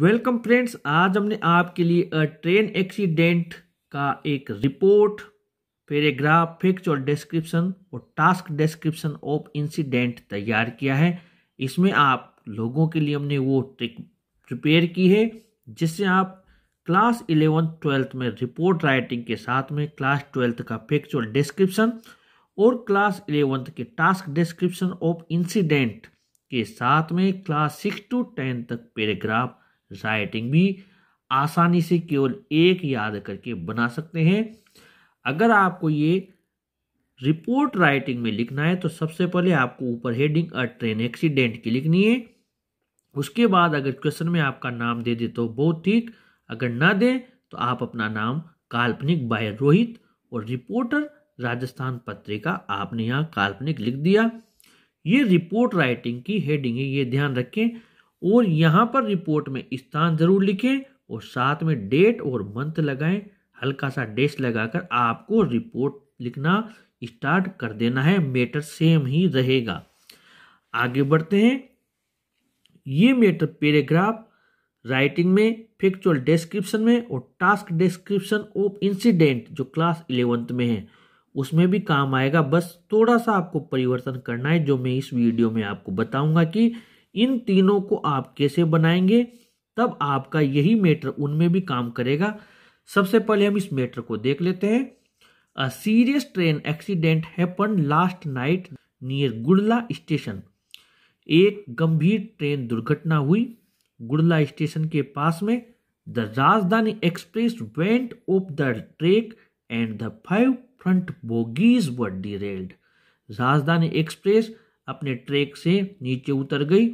welcome friends आज हमने आपके लिए ट्रेन एक्सीडेंट का एक रिपोर्ट पैराग्राफ फिक्स और डिस्क्रिप्शन और टास्क डिस्क्रिप्शन ऑफ इंसिडेंट तैयार किया है इसमें आप लोगों के लिए हमने वो ट्रिक प्रिपेयर की है जिससे आप क्लास इलेवन ट्वेल्थ में रिपोर्ट राइटिंग के साथ में क्लास ट्वेल्थ का फिक्स और डिस्क्रिप्शन और क्लास इलेवंथ के टास्क डिस्क्रिप्शन ऑफ इंसीडेंट के साथ में क्लास सिक्स टू टेन तक पैराग्राफ राइटिंग भी आसानी से केवल एक याद करके बना सकते हैं अगर आपको ये रिपोर्ट राइटिंग में लिखना है तो सबसे पहले आपको ऊपर हेडिंग अ ट्रेन एक्सीडेंट की लिखनी है उसके बाद अगर क्वेश्चन में आपका नाम दे दे तो बहुत ठीक अगर ना दे तो आप अपना नाम काल्पनिक बाय रोहित और रिपोर्टर राजस्थान पत्रिका आपने यहाँ काल्पनिक लिख दिया ये रिपोर्ट राइटिंग की हेडिंग है ये ध्यान रखें और यहाँ पर रिपोर्ट में स्थान जरूर लिखें और साथ में डेट और मंथ लगाएं हल्का सा डेस्ट लगाकर आपको रिपोर्ट लिखना स्टार्ट कर देना है मेटर सेम ही रहेगा आगे बढ़ते हैं ये मेटर पैराग्राफ राइटिंग में फैक्चुअल डिस्क्रिप्शन में और टास्क डिस्क्रिप्शन ऑफ इंसिडेंट जो क्लास इलेवेंथ में है उसमें भी काम आएगा बस थोड़ा सा आपको परिवर्तन करना है जो मैं इस वीडियो में आपको बताऊंगा कि इन तीनों को आप कैसे बनाएंगे तब आपका यही मैटर उनमें भी काम करेगा सबसे पहले हम इस मैटर को देख लेते हैं a serious train accident happen last night near Gudla station एक गंभीर ट्रेन दुर्घटना हुई गुड़ला स्टेशन के पास में the Rajdhani express went off the track and the five front bogies were railed Rajdhani express अपने ट्रैक से नीचे उतर गई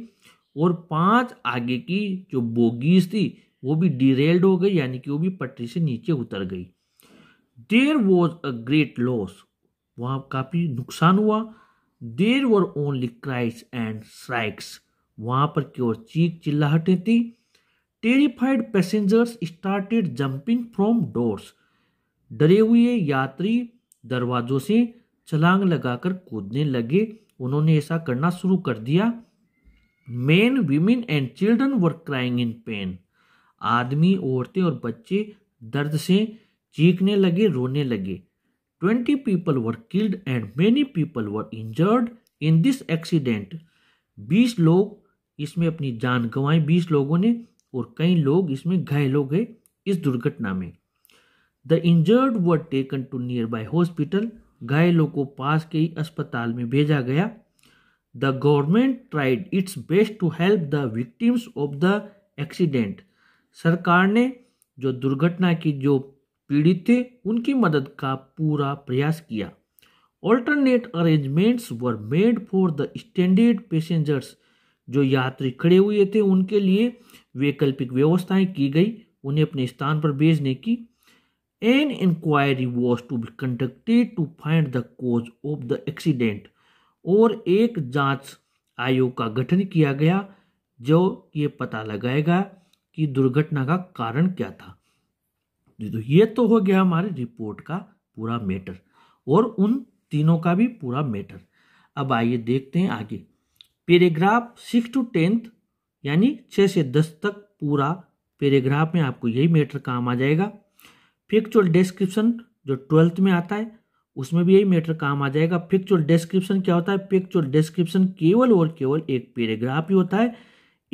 और पांच आगे की जो बोगीज थी वो भी डिरेल्ड हो गई यानी कि वो भी पटरी से नीचे उतर गई there was a great loss वहां काफ़ी नुकसान हुआ there were only cries and shrieks वहां पर केवल चीख चिल्लाहटें थी terrified passengers started jumping from doors डरे हुए यात्री दरवाजों से छलांग लगाकर कूदने लगे उन्होंने ऐसा करना शुरू कर दिया men women and children were crying in pain आदमी औरतें और बच्चे दर्द से चीखने लगे रोने लगे twenty people were killed and many people were injured in this accident बीस लोग इसमें अपनी जान गंवाई बीस लोगों ने और कई लोग इसमें घायल हो गए इस दुर्घटना में the injured were taken to nearby hospital घायलों को पास के ही अस्पताल में भेजा गया The government tried its best to help the victims of the accident सरकार ने जो दुर्घटना की जो पीड़ित थे उनकी मदद का पूरा प्रयास किया alternate arrangements were made for the standard passengers जो यात्री खड़े हुए थे उनके लिए वैकल्पिक व्यवस्थाएं की गई उन्हें अपने स्थान पर भेजने की an inquiry was to be conducted to find the cause of the accident और एक जांच आयोग का गठन किया गया जो ये पता लगाएगा कि दुर्घटना का कारण क्या था तो ये तो हो गया हमारे रिपोर्ट का पूरा मैटर और उन तीनों का भी पूरा मैटर अब आइए देखते हैं आगे पैराग्राफ सिक्स टू टेंथ यानी छः से दस तक पूरा पैराग्राफ में आपको यही मैटर काम आ जाएगा फिक्चुअल डिस्क्रिप्शन जो ट्वेल्थ में आता है उसमें भी यही मैटर काम आ जाएगा पिक्चुअल डिस्क्रिप्शन क्या होता है पिक्चुअल डिस्क्रिप्शन केवल और केवल एक पैराग्राफ ही होता है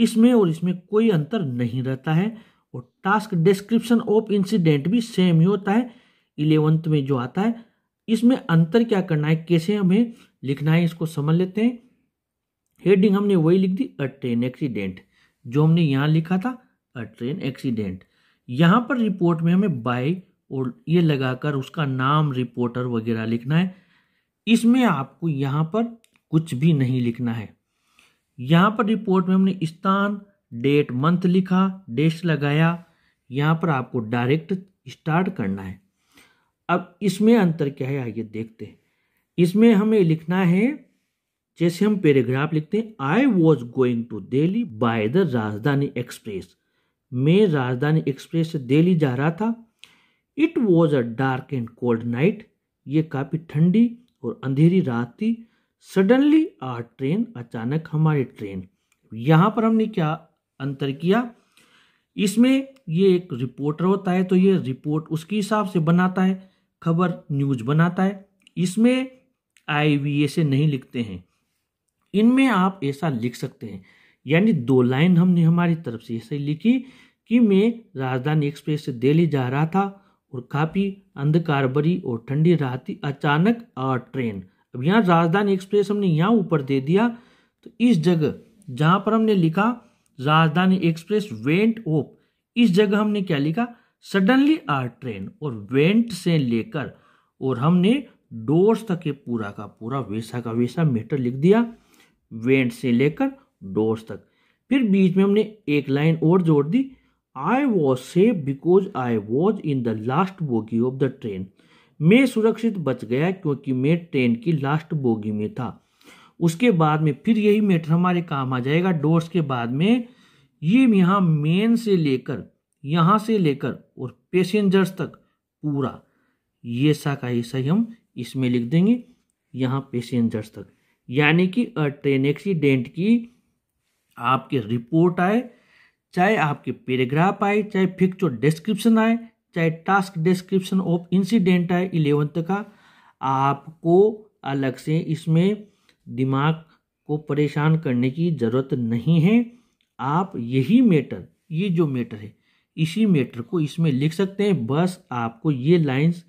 इसमें और इसमें कोई अंतर नहीं रहता है और टास्क डिस्क्रिप्शन ऑफ इंसिडेंट भी सेम ही होता है इलेवंथ में जो आता है इसमें अंतर क्या करना है कैसे हमें लिखना है इसको समझ लेते हैं हेडिंग हमने वही लिख दी अ ट्रेन एक्सीडेंट जो हमने यहाँ लिखा था अ ट्रेन एक्सीडेंट यहाँ पर रिपोर्ट में हमें बाई और ये लगाकर उसका नाम रिपोर्टर वगैरह लिखना है इसमें आपको यहाँ पर कुछ भी नहीं लिखना है यहाँ पर रिपोर्ट में हमने स्थान डेट मंथ लिखा डेश लगाया यहाँ पर आपको डायरेक्ट स्टार्ट करना है अब इसमें अंतर क्या है आइए देखते हैं इसमें हमें लिखना है जैसे हम पैराग्राफ लिखते हैं I was going to Delhi by the Rajdhani express मैं राजधानी एक्सप्रेस से दिल्ली जा रहा था it was a dark and cold night ये काफ़ी ठंडी और अंधेरी रात थी सडनली आर ट्रेन अचानक हमारी ट्रेन यहाँ पर हमने क्या अंतर किया इसमें ये एक रिपोर्टर होता है तो ये रिपोर्ट उसके हिसाब से बनाता है खबर न्यूज बनाता है इसमें आई वी ए से नहीं लिखते हैं इनमें आप ऐसा लिख सकते हैं यानी दो लाइन हमने हमारी तरफ से ऐसे लिखी कि मैं राजधानी एक्सप्रेस से दिल्ली जा रहा था और काफ़ी अंधकार भरी और ठंडी रात थी अचानक ट्रेन अब यहाँ राजधानी एक्सप्रेस हमने यहाँ ऊपर दे दिया तो इस जगह जहां पर हमने लिखा राजधानी एक्सप्रेस वेंट ओप इस जगह हमने क्या लिखा सडनली आर ट्रेन और वेंट से लेकर और हमने डोर्स तक के पूरा का पूरा वैसा का वैसा मीटर लिख दिया वेंट से लेकर डोर्स तक फिर बीच में हमने एक लाइन और जोड़ दी I was safe because I was in the last bogie of the train मैं सुरक्षित बच गया क्योंकि मैं ट्रेन की लास्ट बोगी में था उसके बाद में फिर यही मैटर हमारे काम आ जाएगा डोर्स के बाद में ये यहाँ मेन से लेकर यहाँ से लेकर और पैसेंजर्स तक पूरा ये सा का हिस्सा हम इसमें लिख देंगे यहाँ पैसेंजर्स तक यानी कि ट्रेन एक्सीडेंट की आपके रिपोर्ट आए चाहे आपके पैराग्राफ आए चाहे फिक्चर डिस्क्रिप्शन आए चाहे टास्क डिस्क्रिप्शन ऑफ इंसिडेंट आए इलेवंथ का आपको अलग से इसमें दिमाग को परेशान करने की ज़रूरत नहीं है आप यही मैटर ये जो मैटर है इसी मैटर को इसमें लिख सकते हैं बस आपको ये लाइंस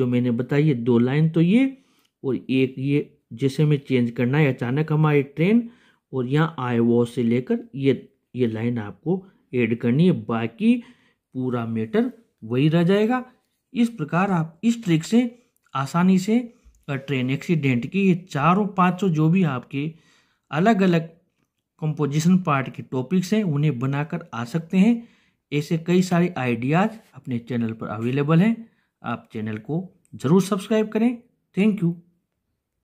जो मैंने बताई है दो लाइन तो ये और एक ये जैसे में चेंज करना है अचानक हमारी ट्रेन और यहाँ आई वॉ से लेकर ये ये लाइन आपको ऐड करनी है बाकी पूरा मेटर वही रह जाएगा इस प्रकार आप इस ट्रिक से आसानी से ट्रेन एक्सीडेंट की ये चारों पाँचों जो भी आपके अलग अलग कंपोजिशन पार्ट के टॉपिक्स हैं उन्हें बनाकर आ सकते हैं ऐसे कई सारे आइडियाज़ अपने चैनल पर अवेलेबल हैं आप चैनल को ज़रूर सब्सक्राइब करें थैंक यू